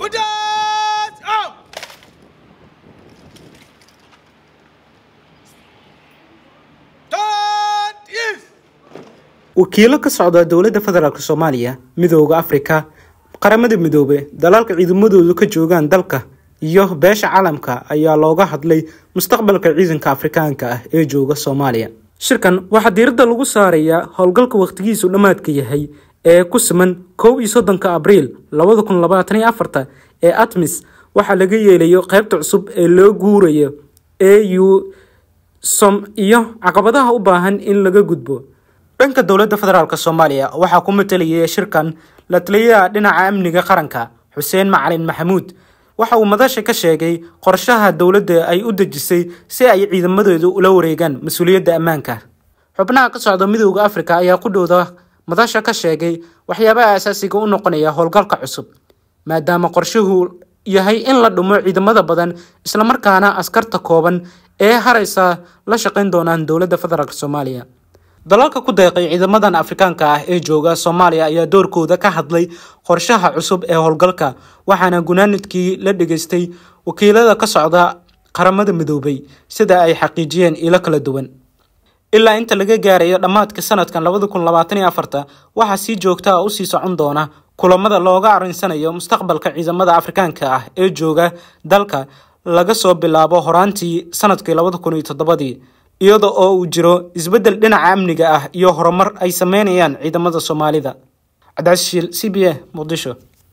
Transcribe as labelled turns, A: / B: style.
A: Udas! Out! Oh! wakiilo ka socda dowladda federaalk soomaaliya midooda afrika qaramada midoobe dalalka ciidamadoodu ka joogaan dalka iyo beesha caalamka ayaa looga hadlay mustaqbalka ciidanka afrikaanka ah ee jooga soomaaliya shirkan waxaa diiradda lagu saarayaa howlgalka wakhtigiisu dhammaadka yahay ee ku siman kow iyo soddonka abriil labada kun labaatan iyo afarta ee atmis waxaa laga yeelayo qaybta cusub ee loo guurayo e som iyo caqabadaha u baahan in laga gudbo dhanka dowladda federaalk soomaaliya waxaa ku matalayay shirkan la taliyaha dhinaca amniga qaranka xuseen macalin maxamuud waxa uu madasha ka sheegay qorshaha dowladda ay u dejisay si ay ciidamadooda ula wareegaan mas-uuliyadda ammaanka xubnaha ka socda midooda afrika ayaa ku dhowda madasha ka sheegay waxyaabaha asaasiga u noqonaya howlgalka cusub maadaama qorshuhu yahay in la dhumo ciidamada badan islamarkaana askarta kooban ee haraysa la shaqayn doonaan dowladda federaalk soomaaliya dalalka ku deeqay ciidamadan afrikaanka ah ee jooga soomaaliya ayaa doorkooda ka hadlay qorshaha cusub ee howlgalka waxaana gunaanidkii la dhegaystay wakiilada ka socda qaramada midoobay sida ay xaqiijiyeen ilo kala duwan ilaa inta laga gaarayo dhammaadka sanadkan labada kun labaatan iyo afarta waxaa sii joogta ah u sii socon doona kulamada looga arinsanayo mustaqbalka ciidamada afrikaanka ah ee jooga dalka laga soo bilaabo horaantii sanadkii labada kun iyo toddobadii iyada oo uu jiro isbeddel dhinaca amniga ah iyo horumar ay sameynayaan ciidamada soomaalida cadaashiil c b a muqdisho